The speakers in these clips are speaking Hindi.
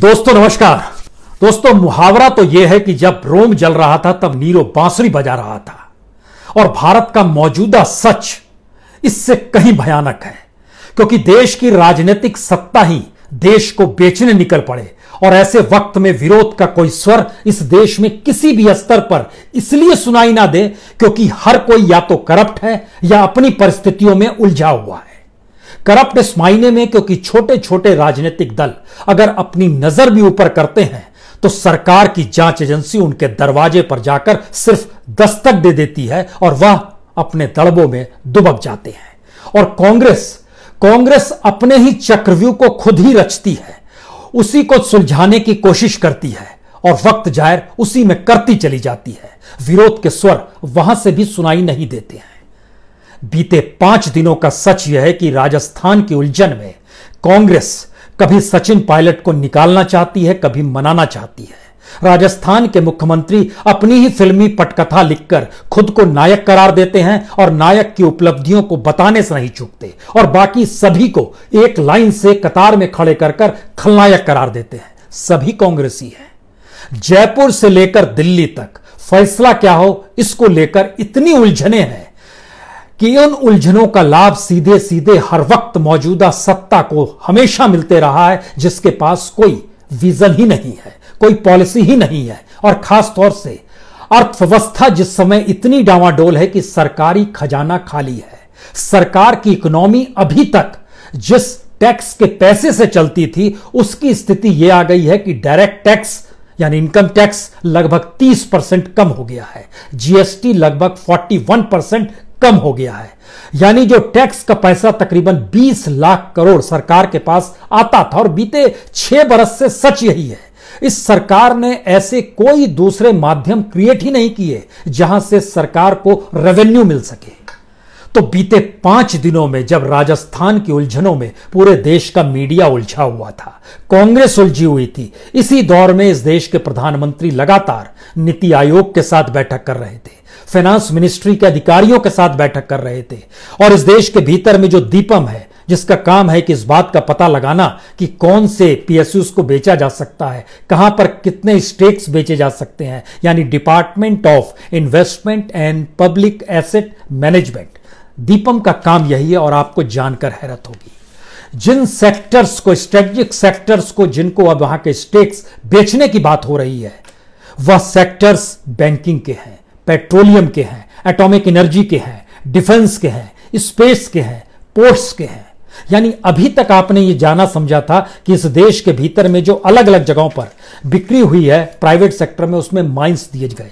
दोस्तों नमस्कार दोस्तों मुहावरा तो यह है कि जब रोम जल रहा था तब नीरो बांसुरी बजा रहा था और भारत का मौजूदा सच इससे कहीं भयानक है क्योंकि देश की राजनीतिक सत्ता ही देश को बेचने निकल पड़े और ऐसे वक्त में विरोध का कोई स्वर इस देश में किसी भी स्तर पर इसलिए सुनाई ना दे क्योंकि हर कोई या तो करप्ट है या अपनी परिस्थितियों में उलझा हुआ है करप्ट इस मायने में क्योंकि छोटे छोटे राजनीतिक दल अगर अपनी नजर भी ऊपर करते हैं तो सरकार की जांच एजेंसी उनके दरवाजे पर जाकर सिर्फ दस्तक दे देती है और वह अपने दड़बों में दुबक जाते हैं और कांग्रेस कांग्रेस अपने ही चक्रव्यूह को खुद ही रचती है उसी को सुलझाने की कोशिश करती है और वक्त जाहिर उसी में करती चली जाती है विरोध के स्वर वहां से भी सुनाई नहीं देते हैं बीते पांच दिनों का सच यह है कि राजस्थान की उलझन में कांग्रेस कभी सचिन पायलट को निकालना चाहती है कभी मनाना चाहती है राजस्थान के मुख्यमंत्री अपनी ही फिल्मी पटकथा लिखकर खुद को नायक करार देते हैं और नायक की उपलब्धियों को बताने से नहीं चूकते और बाकी सभी को एक लाइन से कतार में खड़े कर कर खलनायक करार देते हैं सभी कांग्रेसी हैं जयपुर से लेकर दिल्ली तक फैसला क्या हो इसको लेकर इतनी उलझने हैं कि उन उलझनों का लाभ सीधे सीधे हर वक्त मौजूदा सत्ता को हमेशा मिलते रहा है जिसके पास कोई विजन ही नहीं है कोई पॉलिसी ही नहीं है और खास तौर से अर्थव्यवस्था जिस समय इतनी डावाडोल है कि सरकारी खजाना खाली है सरकार की इकोनॉमी अभी तक जिस टैक्स के पैसे से चलती थी उसकी स्थिति यह आ गई है कि डायरेक्ट टैक्स यानी इनकम टैक्स लगभग 30 परसेंट कम हो गया है जीएसटी लगभग 41 परसेंट कम हो गया है यानी जो टैक्स का पैसा तकरीबन 20 लाख करोड़ सरकार के पास आता था और बीते छह बरस से सच यही है इस सरकार ने ऐसे कोई दूसरे माध्यम क्रिएट ही नहीं किए जहां से सरकार को रेवेन्यू मिल सके तो बीते पांच दिनों में जब राजस्थान की उलझनों में पूरे देश का मीडिया उलझा हुआ था कांग्रेस उलझी हुई थी इसी दौर में इस देश के प्रधानमंत्री लगातार नीति आयोग के साथ बैठक कर रहे थे फाइनेंस मिनिस्ट्री के अधिकारियों के साथ बैठक कर रहे थे और इस देश के भीतर में जो दीपम है जिसका काम है कि इस बात का पता लगाना कि कौन से पीएसयूस को बेचा जा सकता है कहां पर कितने स्टेक्स बेचे जा सकते हैं यानी department of investment and public asset management DIPAM का काम यही है और आपको जानकर हैरत होगी जिन सेक्टर्स को स्ट्रेटेजिक सेक्टर्स को जिनको अब वहां के स्टेक्स बेचने की बात हो रही है वह सेक्टर्स बैंकिंग के हैं पेट्रोलियम के हैं एटॉमिक एनर्जी के हैं डिफेंस के हैं स्पेस के हैं पोर्ट्स के हैं यानी अभी तक आपने ये जाना समझा था कि इस देश के भीतर में जो अलग अलग जगहों पर बिक्री हुई है प्राइवेट सेक्टर में उसमें माइंस दिए गए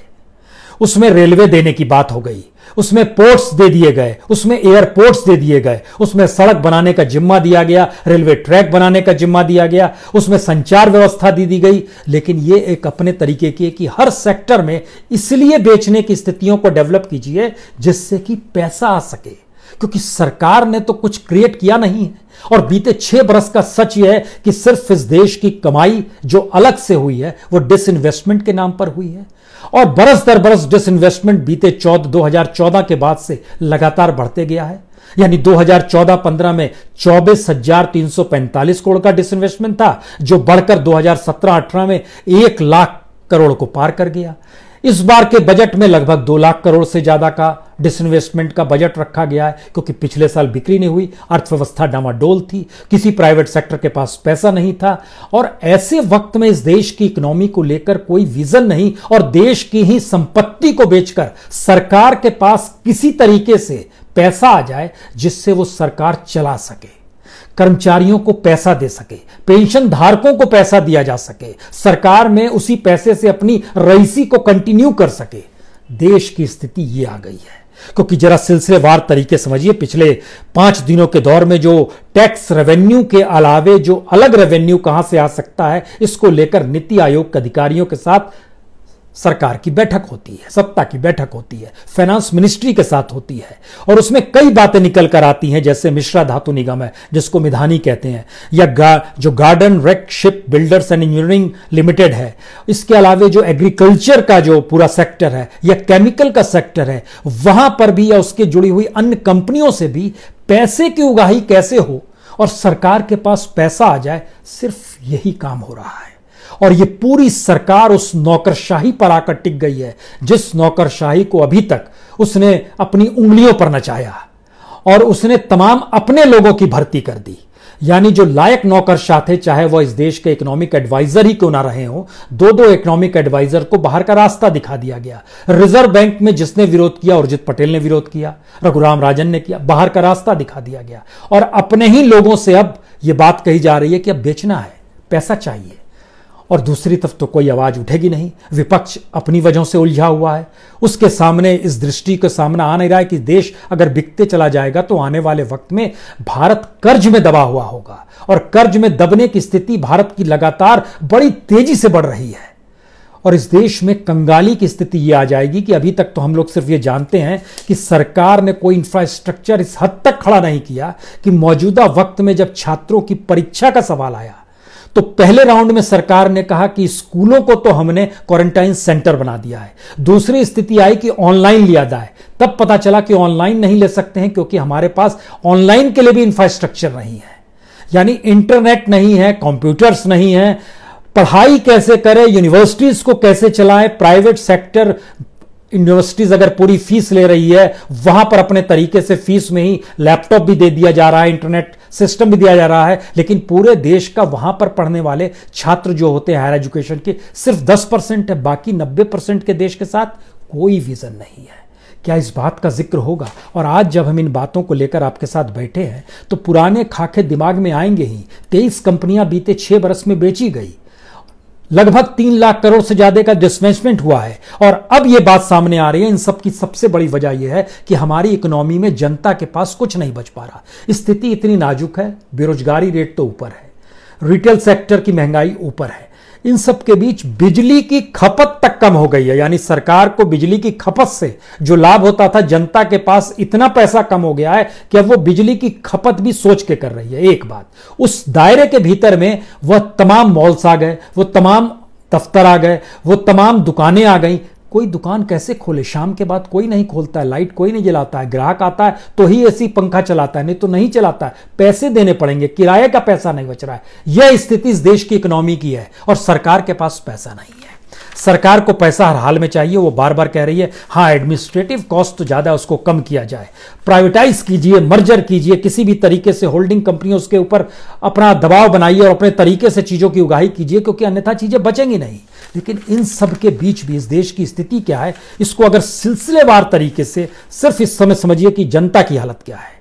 उसमें रेलवे देने की बात हो गई उसमें पोर्ट्स दे दिए गए उसमें एयरपोर्ट्स दे दिए गए उसमें सड़क बनाने का जिम्मा दिया गया रेलवे ट्रैक बनाने का जिम्मा दिया गया उसमें संचार व्यवस्था दी दी गई लेकिन ये एक अपने तरीके की है कि हर सेक्टर में इसलिए बेचने की स्थितियों को डेवलप कीजिए जिससे कि पैसा आ सके क्योंकि सरकार ने तो कुछ क्रिएट किया नहीं है और बीते छह बरस का सच यह है कि सिर्फ इस देश की कमाई जो अलग से हुई है वो डिसइन्वेस्टमेंट के नाम पर हुई है और बरस दर बरस डिसइन्वेस्टमेंट बीते चौदह 2014 के बाद से लगातार बढ़ते गया है यानी 2014-15 में चौबीस हजार तीन सौ पैंतालीस करोड़ का डिसइन्वेस्टमेंट था जो बढ़कर 2017-18 में एक लाख करोड़ को पार कर गया इस बार के बजट में लगभग दो लाख करोड़ से ज्यादा का डिसइन्वेस्टमेंट का बजट रखा गया है क्योंकि पिछले साल बिक्री नहीं हुई अर्थव्यवस्था डामाडोल थी किसी प्राइवेट सेक्टर के पास पैसा नहीं था और ऐसे वक्त में इस देश की इकोनॉमी को लेकर कोई विजन नहीं और देश की ही संपत्ति को बेचकर सरकार के पास किसी तरीके से पैसा आ जाए जिससे वो सरकार चला सके कर्मचारियों को पैसा दे सके पेंशन धारकों को पैसा दिया जा सके सरकार में उसी पैसे से अपनी रईसी को कंटिन्यू कर सके देश की स्थिति ये आ गई है क्योंकि जरा सिलसिलेवार तरीके समझिए पिछले पांच दिनों के दौर में जो टैक्स रेवेन्यू के अलावे जो अलग रेवेन्यू कहां से आ सकता है इसको लेकर नीति आयोग के अधिकारियों के साथ सरकार की बैठक होती है सत्ता की बैठक होती है फाइनेंस मिनिस्ट्री के साथ होती है और उसमें कई बातें निकल कर आती हैं जैसे मिश्रा धातु निगम है जिसको मिधानी कहते हैं या गा, जो garden reach ship builders and engineering limited है इसके अलावे जो एग्रीकल्चर का जो पूरा सेक्टर है या केमिकल का सेक्टर है वहां पर भी या उसके जुड़ी हुई अन्य कंपनियों से भी पैसे की उगाही कैसे हो और सरकार के पास पैसा आ जाए सिर्फ यही काम हो रहा है और ये पूरी सरकार उस नौकरशाही पर आकर टिक गई है जिस नौकरशाही को अभी तक उसने अपनी उंगलियों पर नचाया और उसने तमाम अपने लोगों की भर्ती कर दी यानी जो लायक नौकरशाह थे चाहे वह इस देश के इकोनॉमिक एडवाइजर ही क्यों ना रहे हो दो दो इकोनॉमिक एडवाइजर को बाहर का रास्ता दिखा दिया गया रिजर्व बैंक में जिसने विरोध किया उर्जित पटेल ने विरोध किया रघुराम राजन ने किया बाहर का रास्ता दिखा दिया गया और अपने ही लोगों से अब यह बात कही जा रही है कि अब बेचना है पैसा चाहिए और दूसरी तरफ तो कोई आवाज उठेगी नहीं विपक्ष अपनी वजहों से उलझा हुआ है उसके सामने इस दृष्टि का सामना आ नहीं रहा है कि देश अगर बिकते चला जाएगा तो आने वाले वक्त में भारत कर्ज में दबा हुआ होगा और कर्ज में दबने की स्थिति भारत की लगातार बड़ी तेजी से बढ़ रही है और इस देश में कंगाली की स्थिति ये आ जाएगी कि अभी तक तो हम लोग सिर्फ ये जानते हैं कि सरकार ने कोई इंफ्रास्ट्रक्चर इस हद तक खड़ा नहीं किया कि मौजूदा वक्त में जब छात्रों की परीक्षा का सवाल आया तो पहले राउंड में सरकार ने कहा कि स्कूलों को तो हमने क्वारंटाइन सेंटर बना दिया है दूसरी स्थिति आई कि ऑनलाइन लिया जाए तब पता चला कि ऑनलाइन नहीं ले सकते हैं क्योंकि हमारे पास ऑनलाइन के लिए भी इंफ्रास्ट्रक्चर नहीं है यानी इंटरनेट नहीं है कंप्यूटर्स नहीं है पढ़ाई कैसे करें यूनिवर्सिटीज को कैसे चलाएं प्राइवेट सेक्टर यूनिवर्सिटीज अगर पूरी फीस ले रही है वहां पर अपने तरीके से फीस में ही लैपटॉप भी दे दिया जा रहा है इंटरनेट सिस्टम भी दिया जा रहा है लेकिन पूरे देश का वहां पर पढ़ने वाले छात्र जो होते हैं हायर एजुकेशन के सिर्फ दस परसेंट है बाकी नब्बे परसेंट के देश के साथ कोई विजन नहीं है क्या इस बात का जिक्र होगा और आज जब हम इन बातों को लेकर आपके साथ बैठे हैं तो पुराने खाके दिमाग में आएंगे ही तेईस कंपनियां बीते छह बरस में बेची गई लगभग तीन लाख करोड़ से ज्यादा का डिस्पेंसमेंट हुआ है और अब यह बात सामने आ रही है इन सब की सबसे बड़ी वजह यह है कि हमारी इकोनॉमी में जनता के पास कुछ नहीं बच पा रहा स्थिति इतनी नाजुक है बेरोजगारी रेट तो ऊपर है रिटेल सेक्टर की महंगाई ऊपर है इन सब के बीच बिजली की खपत तक कम हो गई है यानी सरकार को बिजली की खपत से जो लाभ होता था जनता के पास इतना पैसा कम हो गया है कि अब वो बिजली की खपत भी सोच के कर रही है एक बात उस दायरे के भीतर में वह तमाम मॉल्स आ गए वो तमाम दफ्तर आ गए वो तमाम दुकानें आ गई कोई दुकान कैसे खोले शाम के बाद कोई नहीं खोलता है लाइट कोई नहीं जलाता है ग्राहक आता है तो ही ऐसी पंखा चलाता है नहीं तो नहीं चलाता है पैसे देने पड़ेंगे किराए का पैसा नहीं बच रहा है यह स्थिति इस देश की इकोनॉमी की है और सरकार के पास पैसा नहीं सरकार को पैसा हर हाल में चाहिए वो बार बार कह रही है हाँ एडमिनिस्ट्रेटिव कॉस्ट तो ज़्यादा उसको कम किया जाए प्राइवेटाइज कीजिए मर्जर कीजिए किसी भी तरीके से होल्डिंग कंपनी उसके ऊपर अपना दबाव बनाइए और अपने तरीके से चीज़ों की उगाही कीजिए क्योंकि अन्यथा चीज़ें बचेंगी नहीं लेकिन इन सब के बीच भी इस देश की स्थिति क्या है इसको अगर सिलसिलेवार तरीके से सिर्फ इस समय समझिए कि जनता की हालत क्या है